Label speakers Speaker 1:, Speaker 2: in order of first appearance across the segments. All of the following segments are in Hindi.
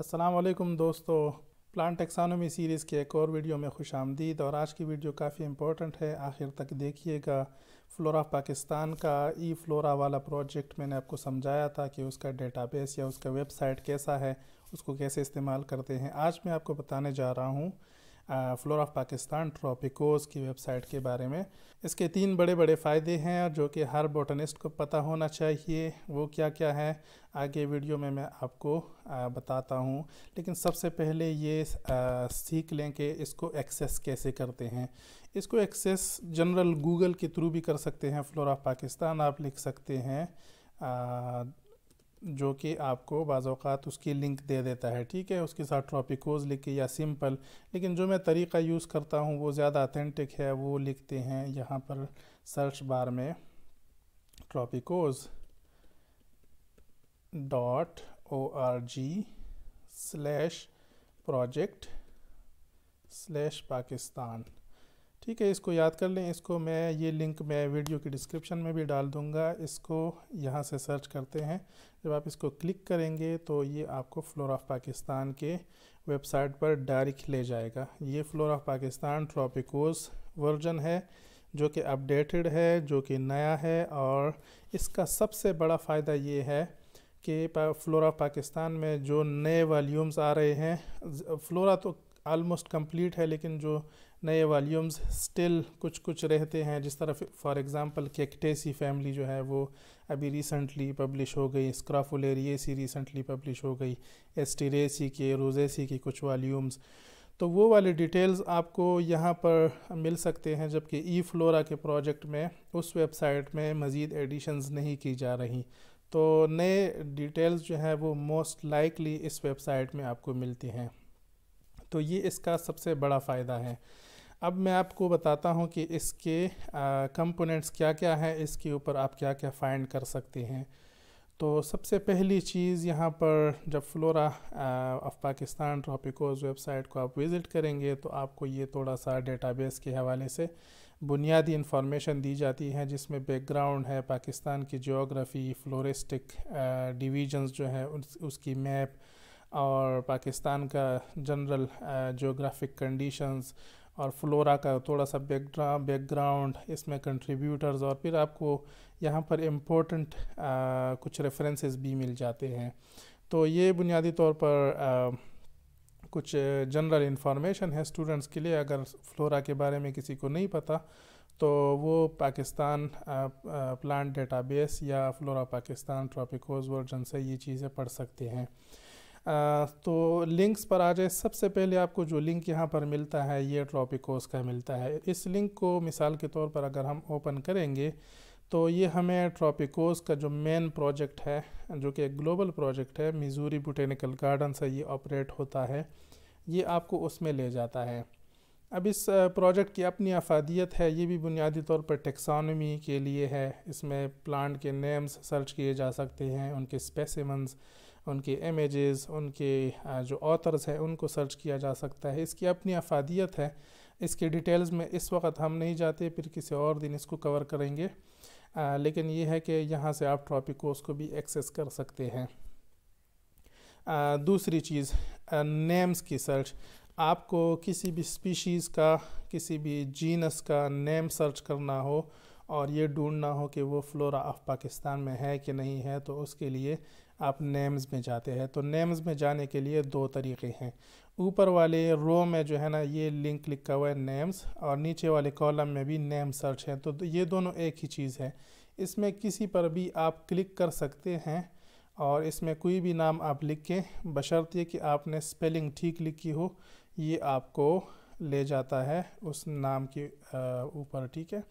Speaker 1: असलम दोस्तों प्लांट टेक्सानोमी सीरीज़ के एक और वीडियो में खुश आमदीद और आज की वीडियो काफ़ी इम्पोर्टेंट है आखिर तक देखिएगा फ्लोरा पाकिस्तान का ई फ्लोरा वाला प्रोजेक्ट मैंने आपको समझाया था कि उसका डेटा बेस या उसका वेबसाइट कैसा है उसको कैसे इस्तेमाल करते हैं आज मैं आपको बताने जा रहा हूँ फ्लोर ऑफ पाकिस्तान ट्रॉपिकोज की वेबसाइट के बारे में इसके तीन बड़े बड़े फ़ायदे हैं जो कि हर बोटनिस्ट को पता होना चाहिए वो क्या क्या है आगे वीडियो में मैं आपको बताता हूँ लेकिन सबसे पहले ये सीख लें कि इसको एक्सेस कैसे करते हैं इसको एक्सेस जनरल गूगल के थ्रू भी कर सकते हैं फ्लोर ऑफ पाकिस्तान आप लिख सकते हैं जो कि आपको बाज़ात उसकी लिंक दे देता है ठीक है उसके साथ ट्रॉपिकोज लिख के या सिंपल लेकिन जो मैं तरीका यूज़ करता हूँ वो ज़्यादा अथेंटिक है वो लिखते हैं यहाँ पर सर्च बार में Tropicos dot O R G slash project slash Pakistan ठीक है इसको याद कर लें इसको मैं ये लिंक मैं वीडियो की डिस्क्रिप्शन में भी डाल दूंगा इसको यहाँ से सर्च करते हैं जब आप इसको क्लिक करेंगे तो ये आपको फ्लोर ऑफ पाकिस्तान के वेबसाइट पर डायरेक्ट ले जाएगा ये flora of Pakistan Tropicos version है जो कि अपडेटेड है जो कि नया है और इसका सबसे बड़ा फ़ायदा ये है कि फ्लोरा पाकिस्तान में जो नए वॉल्यूम्स आ रहे हैं फ्लोरा तो आलमोस्ट कंप्लीट है लेकिन जो नए वॉल्यूम्स स्टिल कुछ कुछ रहते हैं जिस तरह फॉर एग्ज़ाम्पल केकटेसी फैमिली जो है वो अभी रिसेंटली पब्लिश हो गई सी रिसेंटली पब्लिश हो गई एस्टिरेसी के रोजेसी की कुछ वॉल्यूम्स तो वो वाले डिटेल्स आपको यहाँ पर मिल सकते हैं जबकि ई फ्लोरा के प्रोजेक्ट में उस वेबसाइट में मज़ीद एडिशंस नहीं की जा रही तो नए डिटेल्स जो हैं वो मोस्ट लाइकली इस वेबसाइट में आपको मिलती हैं तो ये इसका सबसे बड़ा फ़ायदा है अब मैं आपको बताता हूँ कि इसके कंपोनेंट्स क्या क्या हैं इसके ऊपर आप क्या क्या फाइंड कर सकते हैं तो सबसे पहली चीज़ यहाँ पर जब flora of Pakistan Tropicos website को आप विज़िट करेंगे तो आपको ये थोड़ा सा डेटाबेस के हवाले से बुनियादी इंफॉर्मेशन दी जाती है जिसमें बैकग्राउंड है पाकिस्तान की जोग्राफ़ी फ्लोरिस्टिक डिवीजन्स जो हैं उस, उसकी मैप और पाकिस्तान का जनरल जोग्राफिक कंडीशंस और फ्लोरा का थोड़ा सा बैकग्रा बैकग्राउंड इसमें कंट्रीब्यूटर्स और फिर आपको यहाँ पर इम्पोर्टेंट कुछ रेफरेंसेस भी मिल जाते हैं तो ये बुनियादी तौर पर आ, कुछ जनरल इंफॉर्मेशन है स्टूडेंट्स के लिए अगर फ्लोरा के बारे में किसी को नहीं पता तो वो पाकिस्तान प्लांट डेटाबेस या फ्लोरा पाकिस्तान ट्रॉपिकोज वर्जन से ये चीज़ें पढ़ सकते हैं तो लिंक्स पर आ जाए सबसे पहले आपको जो लिंक यहाँ पर मिलता है ये कोर्स का मिलता है इस लिंक को मिसाल के तौर पर अगर हम ओपन करेंगे तो ये हमें कोर्स का जो मेन प्रोजेक्ट है जो कि एक ग्लोबल प्रोजेक्ट है मिजूरी बोटेनिकल गार्डन से ये ऑपरेट होता है ये आपको उसमें ले जाता है अब इस प्रोजेक्ट की अपनी अफादियत है ये भी बुनियादी तौर पर टेक्सानमी के लिए है इसमें प्लांट के नेम्स सर्च किए जा सकते हैं उनके स्पेसिमंस उनके इमेजेस उनके जो ऑथर्स हैं उनको सर्च किया जा सकता है इसकी अपनी अफादियत है इसके डिटेल्स में इस वक्त हम नहीं जाते फिर किसी और दिन इसको कवर करेंगे आ, लेकिन ये है कि यहाँ से आप कोर्स को भी एक्सेस कर सकते हैं आ, दूसरी चीज़ नेम्स की सर्च आपको किसी भी स्पीशीज़ का किसी भी जीनस का नेम सर्च करना हो और ये ढूंढना हो कि वो फ्लोरा ऑफ पाकिस्तान में है कि नहीं है तो उसके लिए आप नेम्स में जाते हैं तो नेम्स में जाने के लिए दो तरीके हैं ऊपर वाले रो में जो है ना ये लिंक लिखा हुआ है नेम्स और नीचे वाले कॉलम में भी नेम सर्च है तो ये दोनों एक ही चीज़ है इसमें किसी पर भी आप क्लिक कर सकते हैं और इसमें कोई भी नाम आप लिख के बशर्ते कि आपने स्पेलिंग ठीक लिखी हो ये आपको ले जाता है उस नाम के ऊपर ठीक है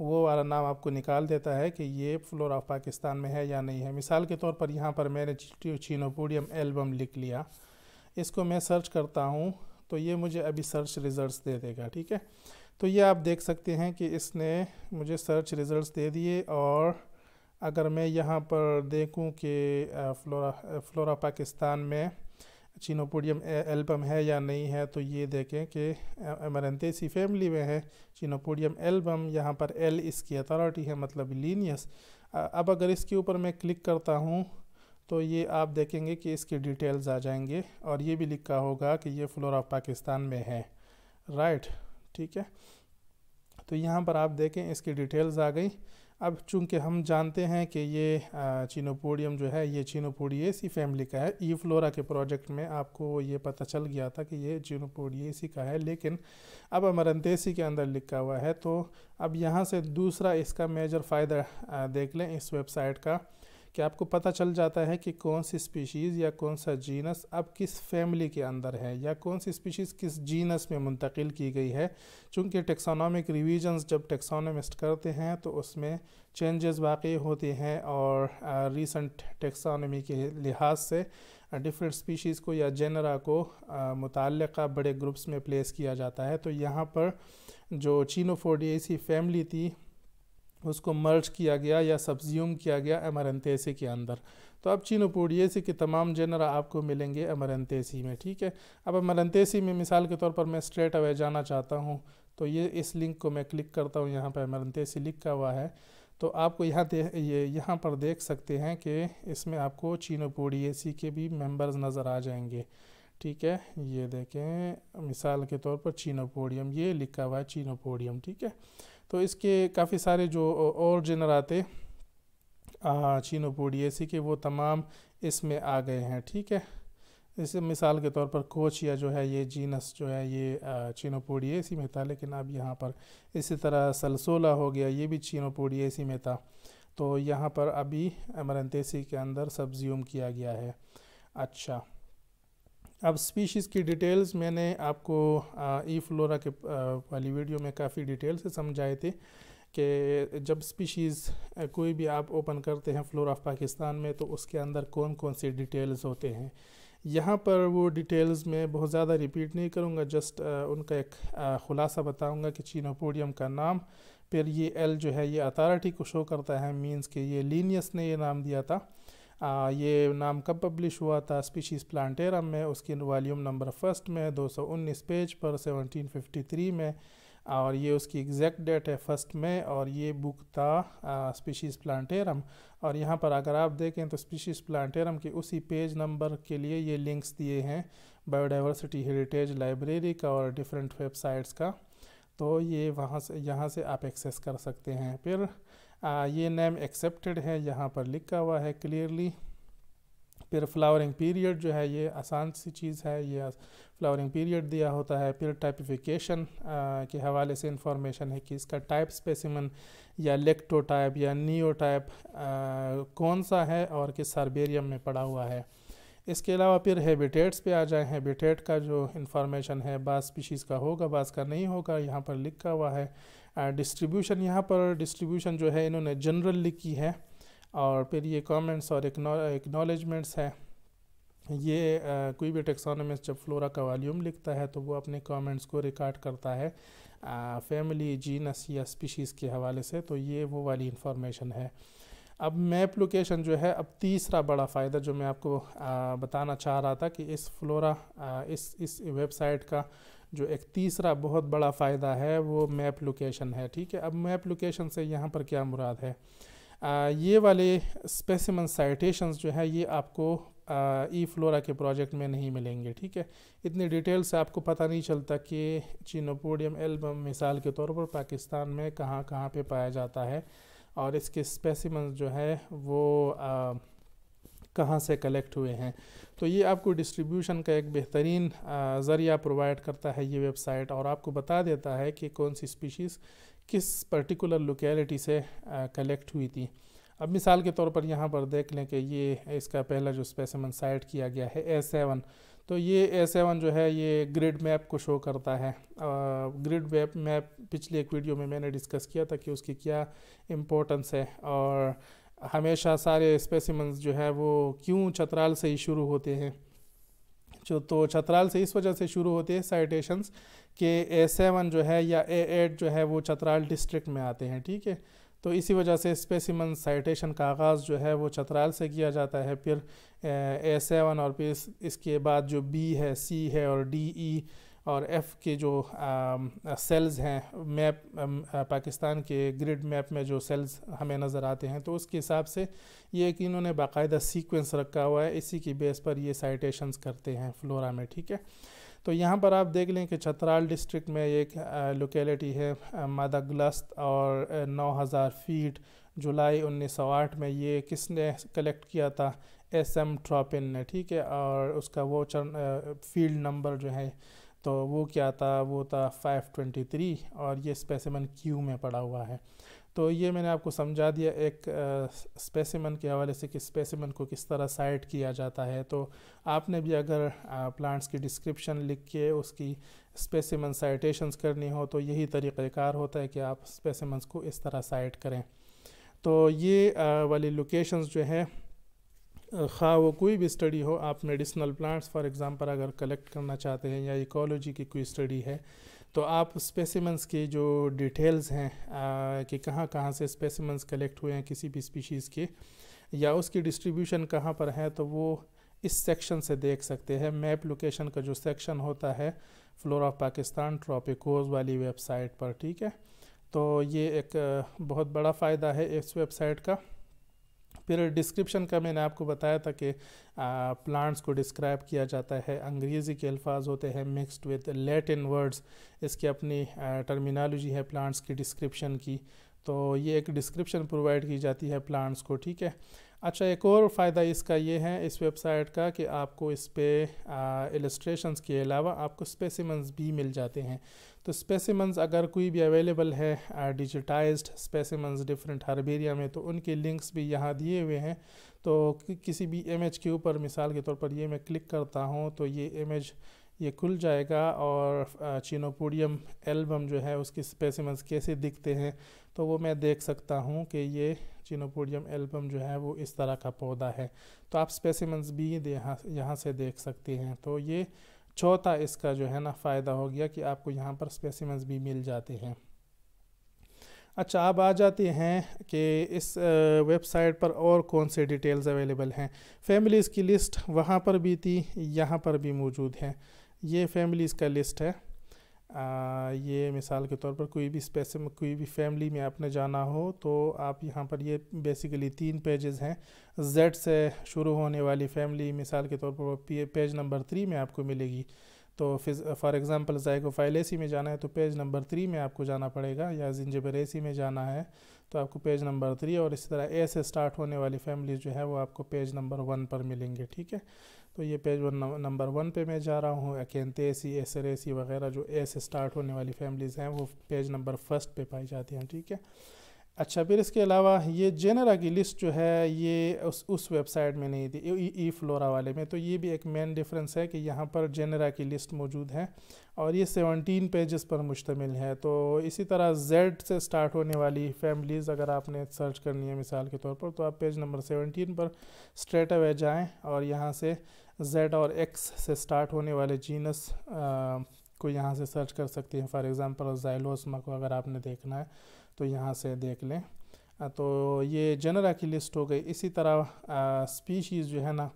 Speaker 1: वो वाला नाम आपको निकाल देता है कि ये फ्लोर ऑफ पाकिस्तान में है या नहीं है मिसाल के तौर पर यहाँ पर मैंने चीनोपोडियम एल्बम लिख लिया इसको मैं सर्च करता हूँ तो ये मुझे अभी सर्च रिज़ल्ट दे देगा ठीक है तो ये आप देख सकते हैं कि इसने मुझे सर्च रिज़ल्ट दे दिए और अगर मैं यहाँ पर देखूँ कि फ्लोरा फ्लोरा पाकिस्तान में चिनोपोडियम एल्बम है या नहीं है तो ये देखें कि अमरंतेसी फैमिली में है चिनोपोडियम एल्बम यहाँ पर एल इसकी अथॉरिटी है मतलब लीनियस अब अगर इसके ऊपर मैं क्लिक करता हूँ तो ये आप देखेंगे कि इसके डिटेल्स आ जाएंगे और ये भी लिखा होगा कि ये फ्लोर ऑफ पाकिस्तान में है राइट ठीक है तो यहाँ पर आप देखें इसकी डिटेल्स आ गई अब चूंकि हम जानते हैं कि ये चीनोपोडियम जो है ये चीनोपोडिएसी फैमिली का है ई फ्लोरा के प्रोजेक्ट में आपको ये पता चल गया था कि ये चीनोपोडिएसी का है लेकिन अब अमरंदेसी के अंदर लिखा हुआ है तो अब यहाँ से दूसरा इसका मेजर फ़ायदा देख लें इस वेबसाइट का कि आपको पता चल जाता है कि कौन सी स्पीशीज़ या कौन सा जीनस अब किस फैमिली के अंदर है या कौन सी स्पीशीज़ किस जीनस में मुंतकिल की गई है चूँकि टेक्सानिक रिविजन्स जब टेक्सानोमिस्ट करते हैं तो उसमें चेंजेस वाकई होते हैं और रीसेंट टेक्सानमी के लिहाज से डिफरेंट स्पीशीज़ को या जेनरा को मुतल बड़े ग्रुप्स में प्लेस किया जाता है तो यहाँ पर जो चीनोफोडियसी फैमिली थी उसको मर्ज किया गया या सब्ज्यूम किया गया अमरंतेसी के अंदर तो अब चीनोपोडियसी के तमाम जनरा आपको मिलेंगे अमरंतेसी में ठीक है अब अमरंतेसी में मिसाल के तौर पर मैं स्ट्रेट अवे जाना चाहता हूँ तो ये इस लिंक को मैं क्लिक करता हूँ यहाँ पर एमरंतेसी लिखा हुआ है तो आपको यहाँ दे ये यहाँ पर देख सकते हैं कि इसमें आपको चीनोपोडियसी के भी मेम्बर्स नज़र आ जाएंगे ठीक है ये देखें मिसाल के तौर पर चीनोपोडियम ये लिखा हुआ है चीनोपोडियम ठीक है तो इसके काफ़ी सारे जो और जिनर आते जेनराते चीनोपोडियसी के वो तमाम इसमें आ गए हैं ठीक है जैसे मिसाल के तौर पर कोचिया जो है ये जीनस जो है ये चीनोपोडियसी में था लेकिन अब यहाँ पर इसी तरह सलसोला हो गया ये भी चीनोपोडियसी में था तो यहाँ पर अभी एमरंतेसी के अंदर सब्ज्यूम किया गया है अच्छा अब स्पीशीज़ की डिटेल्स मैंने आपको ई फ्लोरा के वाली वीडियो में काफ़ी डिटेल से समझाए थे कि जब स्पीशीज़ कोई भी आप ओपन करते हैं फ्लोरा ऑफ पाकिस्तान में तो उसके अंदर कौन कौन से डिटेल्स होते हैं यहाँ पर वो डिटेल्स में बहुत ज़्यादा रिपीट नहीं करूँगा जस्ट उनका एक ख़ुलासा बताऊँगा कि चीनोपोडियम का नाम फिर ये एल जो है ये अथॉरिटी को शो करता है मीन्स कि ये लीनियस ने ये नाम दिया था ये नाम कब पब्लिश हुआ था स्पीशीज़ प्लांटेरम में उसकी वॉल्यूम नंबर फर्स्ट में 219 पेज पर 1753 में और ये उसकी एग्जैक्ट डेट है फर्स्ट में और ये बुक था स्पीशीज़ प्लांटेरम और यहाँ पर अगर आप देखें तो स्पीशीज़ प्लांटेरम के उसी पेज नंबर के लिए ये लिंक्स दिए हैं बायोडाइवर्सिटी हेरिटेज लाइब्रेरी का और डिफरेंट वेबसाइट्स का तो ये वहाँ से यहाँ से आप एक्सेस कर सकते हैं फिर ये नेम एक्सेप्टेड है यहाँ पर लिखा हुआ है क्लियरली फिर फ्लावरिंग पीरियड जो है ये आसान सी चीज़ है ये फ्लावरिंग पीरियड दिया होता है फिर टाइपिफिकेशन के हवाले से इंफॉर्मेशन है कि इसका टाइप स्पेसिमन या टाइप या टाइप कौन सा है और किस सर्बेरियम में पड़ा हुआ है इसके अलावा फिर हैबिटेट्स पे आ जाए हैबिटेट का जो इंफॉर्मेशन है बास स्पीशीज़ का होगा बास का नहीं होगा यहाँ पर लिखा हुआ है डिस्ट्रीब्यूशन uh, यहाँ पर डिस्ट्रीब्यूशन जो है इन्होंने जनरल लिखी है और फिर ये कमेंट्स और एक्नॉलेजमेंट्स है ये कोई भी टेक्सोनमिस जब फ्लोरा का वॉल्यूम लिखता है तो वो अपने कमेंट्स को रिकॉर्ड करता है फैमिली uh, जीनस या स्पीशीज़ के हवाले से तो ये वो वाली इंफॉर्मेशन है अब मैप लोकेशन जो है अब तीसरा बड़ा फ़ायदा जो मैं आपको आ, uh, बताना चाह रहा था कि इस फ्लोरा आ, uh, इस इस वेबसाइट का जो एक तीसरा बहुत बड़ा फ़ायदा है वो मैप लोकेशन है ठीक है अब मैप लोकेशन से यहाँ पर क्या मुराद है आ, ये वाले स्पेसिमन साइटेशन जो है ये आपको ई फ्लोरा के प्रोजेक्ट में नहीं मिलेंगे ठीक है इतनी डिटेल से आपको पता नहीं चलता कि चीनोपोडियम एल्बम मिसाल के तौर पर पाकिस्तान में कहाँ कहाँ पे पाया जाता है और इसके स्पेसिमन जो है वो आ, कहाँ से कलेक्ट हुए हैं तो ये आपको डिस्ट्रीब्यूशन का एक बेहतरीन ज़रिया प्रोवाइड करता है ये वेबसाइट और आपको बता देता है कि कौन सी स्पीशीज़ किस पर्टिकुलर लोकेलिटी से कलेक्ट हुई थी अब मिसाल के तौर पर यहाँ पर देख लें कि ये इसका पहला जो स्पेसिमन साइट किया गया है ए सेवन तो ये ए सेवन जो है ये ग्रिड मैप को शो करता है ग्रिड वेब मैप पिछले एक वीडियो में मैंने डिस्कस किया था कि उसकी क्या इम्पोर्टेंस है और हमेशा सारे स्पेसिमेंस जो है वो क्यों छतराल से ही शुरू होते हैं जो तो छतराल से इस वजह से शुरू होते हैं साइटेशंस के ए सेवन जो है या ए एट जो है वो छतराल डिस्ट्रिक्ट में आते हैं ठीक है तो इसी वजह से स्पेसिमन साइटेशन का आगाज़ जो है वो छतराल से किया जाता है फिर ए सेवन और फिर इसके बाद जो बी है सी है और डी ई e, और एफ़ के जो सेल्स um, हैं मैप um, uh, पाकिस्तान के ग्रिड मैप में जो सेल्स हमें नज़र आते हैं तो उसके हिसाब से ये कि इन्होंने बाकायदा सीक्वेंस रखा हुआ है इसी की बेस पर ये साइटेशंस करते हैं फ्लोरा में ठीक है तो यहाँ पर आप देख लें कि छतराल डिस्ट्रिक्ट में एक लोकेलेटी uh, है मादागलस्त uh, और 9000 फीट जुलाई 1908 में ये किसने कलेक्ट किया था एस एम ट्रॉपिन ने ठीक है और उसका वो फील्ड नंबर जो है तो वो क्या था वो था 523 और ये स्पेसिमन क्यू में पड़ा हुआ है तो ये मैंने आपको समझा दिया एक स्पेसिमन के हवाले से कि स्पेसिमन को किस तरह साइड किया जाता है तो आपने भी अगर प्लांट्स की डिस्क्रिप्शन लिख के उसकी स्पेसिमन साइटेशंस करनी हो तो यही तरीक़ार होता है कि आप स्पेसिमन को इस तरह साइड करें तो ये वाली लोकेशंस जो हैं खा हाँ, वो कोई भी स्टडी हो आप मेडिसिनल प्लांट्स फॉर एग्ज़ाम्पल अगर कलेक्ट करना चाहते हैं या इकोलॉजी की कोई स्टडी है तो आप स्पेसिमेंस की जो डिटेल्स हैं कि कहाँ कहाँ से स्पेसिमेंस कलेक्ट हुए हैं किसी भी स्पीशीज़ के या उसकी डिस्ट्रीब्यूशन कहाँ पर है तो वो इस सेक्शन से देख सकते हैं मैप लोकेशन का जो सेक्शन होता है फ्लोर ऑफ पाकिस्तान ट्रॉपिकोज वाली वेबसाइट पर ठीक है तो ये एक बहुत बड़ा फ़ायदा है इस वेबसाइट का फिर डिस्क्रिप्शन का मैंने आपको बताया था कि प्लांट्स को डिस्क्राइब किया जाता है अंग्रेज़ी के अल्फाज होते हैं मिक्स्ड विद लेटिन वर्ड्स इसकी अपनी टर्मिनोलॉजी है प्लांट्स की डिस्क्रिप्शन की तो ये एक डिस्क्रिप्शन प्रोवाइड की जाती है प्लांट्स को ठीक है अच्छा एक और फ़ायदा इसका ये है इस वेबसाइट का कि आपको इस पर एलस्ट्रेशन के अलावा आपको स्पेसिमेंस भी मिल जाते हैं तो स्पेसिमेंस अगर कोई भी अवेलेबल है डिजिटाइज्ड स्पेसिमेंस डिफरेंट हर्बेरिया में तो उनके लिंक्स भी यहाँ दिए हुए हैं तो कि, किसी भी इमेज के ऊपर मिसाल के तौर पर ये मैं क्लिक करता हूँ तो ये इमेज ये खुल जाएगा और चिनोपोडियम एल्बम जो है उसके स्पेसिमेंस कैसे दिखते हैं तो वो मैं देख सकता हूँ कि ये चिनोपोडियम एल्बम जो है वो इस तरह का पौधा है तो आप स्पेसिमेंस भी यहाँ यहाँ से देख सकते हैं तो ये चौथा इसका जो है ना फ़ायदा हो गया कि आपको यहाँ पर स्पेसिमेंस भी मिल जाते हैं अच्छा अब आ जाते हैं कि इस वेबसाइट पर और कौन से डिटेल्स अवेलेबल हैं फैमिलीज़ की लिस्ट वहाँ पर भी थी यहाँ पर भी मौजूद है ये फैमिलीज़ का लिस्ट है ये मिसाल के तौर पर कोई भी स्पेस कोई भी फैमिली में आपने जाना हो तो आप यहाँ पर ये बेसिकली तीन पेजेस हैं जेड से शुरू होने वाली फैमिली मिसाल के तौर पर पेज नंबर थ्री में आपको मिलेगी तो फॉर एग्ज़ाम्पल जायकोफाइलेसी में जाना है तो पेज नंबर थ्री में आपको जाना पड़ेगा या जिंजबरेसी में जाना है तो आपको पेज नंबर थ्री और इसी तरह ए से स्टार्ट होने वाली फैमिली जो है वो आपको पेज नंबर वन पर मिलेंगे ठीक है तो ये पेज वन नंबर वन पे मैं जा रहा हूँ अकेंतेसी एसरेसी वगैरह जो ए से स्टार्ट होने वाली फैमिलीज़ हैं वो पेज नंबर फर्स्ट पे पाई जाती हैं ठीक है अच्छा फिर इसके अलावा ये जेनरा की लिस्ट जो है ये उस उस वेबसाइट में नहीं थी ई, ई फ्लोरा वाले में तो ये भी एक मेन डिफरेंस है कि यहाँ पर जेनरा की लिस्ट मौजूद है और ये सेवनटीन पेजेस पर मुश्तमिल है तो इसी तरह जेड से स्टार्ट होने वाली फैमिलीज़ अगर आपने सर्च करनी है मिसाल के तौर पर तो आप पेज नंबर सेवनटीन पर स्ट्रेट अवे जाएँ और यहाँ से Z और X से स्टार्ट होने वाले जीनस को यहाँ से सर्च कर सकती हैं फॉर एग्ज़ाम्पल जाइलोसमा को अगर आपने देखना है तो यहाँ से देख लें तो ये जनरा की लिस्ट हो गई इसी तरह स्पीशीज़ जो है ना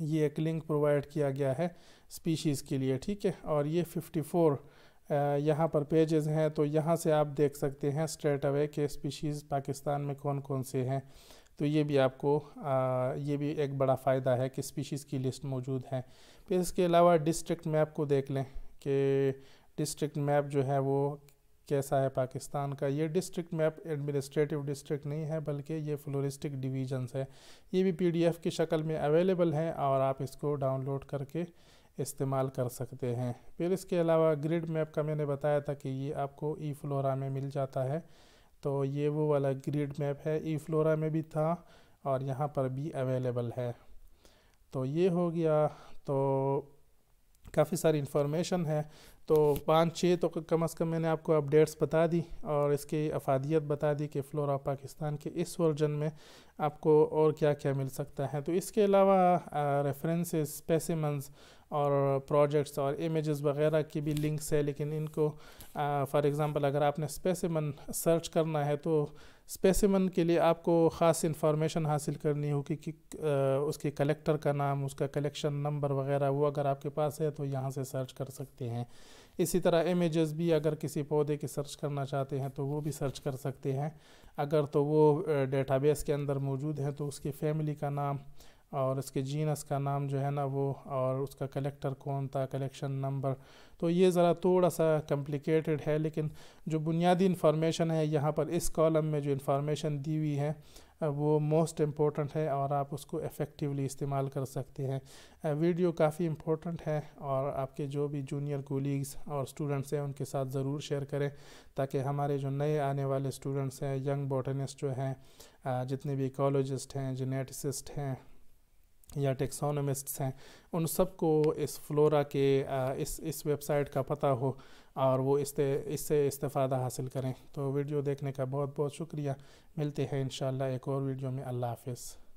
Speaker 1: ये एक लिंक प्रोवाइड किया गया है स्पीशीज़ के लिए ठीक है और ये 54 यहाँ पर पेजेस हैं तो यहाँ से आप देख सकते हैं स्ट्रेट अवे के स्पीशीज़ पाकिस्तान में कौन कौन से हैं तो ये भी आपको आ, ये भी एक बड़ा फ़ायदा है कि स्पीशीज़ की लिस्ट मौजूद है फिर इसके अलावा डिस्ट्रिक्ट मैप को देख लें कि डिस्ट्रिक्ट मैप जो है वो कैसा है पाकिस्तान का ये डिस्ट्रिक्ट मैप एडमिनिस्ट्रेटिव डिस्ट्रिक्ट नहीं है बल्कि ये फ्लोरिस्टिक डिवीजन्स है ये भी पीडीएफ की शक्ल में अवेलेबल हैं और आप इसको डाउनलोड करके इस्तेमाल कर सकते हैं फिर इसके अलावा ग्रिड मैप का मैंने बताया था कि ये आपको ई फ्लोरा में मिल जाता है तो ये वो वाला ग्रिड मैप है ई फ्लोरा में भी था और यहाँ पर भी अवेलेबल है तो ये हो गया तो काफ़ी सारी इन्फॉर्मेशन है तो पाँच छः तो कम अज़ कम मैंने आपको अपडेट्स बता दी और इसकी अफादियत बता दी कि फ्लोरा पाकिस्तान के इस वर्जन में आपको और क्या क्या मिल सकता है तो इसके अलावा रेफरेंसेस पैसेमंस और प्रोजेक्ट्स और इमेजेस वगैरह की भी लिंक्स है लेकिन इनको फॉर एग्ज़ाम्पल अगर आपने स्पेसिमन सर्च करना है तो स्पेसिमन के लिए आपको ख़ास इंफॉर्मेशन हासिल करनी होगी कि, कि आ, उसके कलेक्टर का नाम उसका कलेक्शन नंबर वगैरह वो अगर आपके पास है तो यहाँ से सर्च कर सकते हैं इसी तरह इमेजेस भी अगर किसी पौधे की सर्च करना चाहते हैं तो वो भी सर्च कर सकते हैं अगर तो वो डेटाबेस के अंदर मौजूद हैं तो उसकी फैमिली का नाम और इसके जीनस का नाम जो है ना वो और उसका कलेक्टर कौन था कलेक्शन नंबर तो ये ज़रा थोड़ा सा कम्प्लिकेटेड है लेकिन जो बुनियादी इन्फॉर्मेशन है यहाँ पर इस कॉलम में जो इन्फॉर्मेशन दी हुई है वो मोस्ट इम्पॉर्टेंट है और आप उसको इफ़ेक्टिवली इस्तेमाल कर सकते हैं वीडियो काफ़ी इम्पोर्टेंट है और आपके जो भी जूनियर कोलीग्स और स्टूडेंट्स हैं उनके साथ ज़रूर शेयर करें ताकि हमारे जो नए आने वाले स्टूडेंट्स हैं यंग बॉटनिस्ट जो हैं जितने भी इकोलॉजिस्ट हैं जेनेटिसिस्ट हैं या टेक्सोनमिस्ट्स हैं उन सबको इस फ्लोरा के इस इस वेबसाइट का पता हो और वो इससे इससे इस्तः हासिल करें तो वीडियो देखने का बहुत बहुत शुक्रिया मिलते हैं इन एक और वीडियो में अल्लाह हाफिज़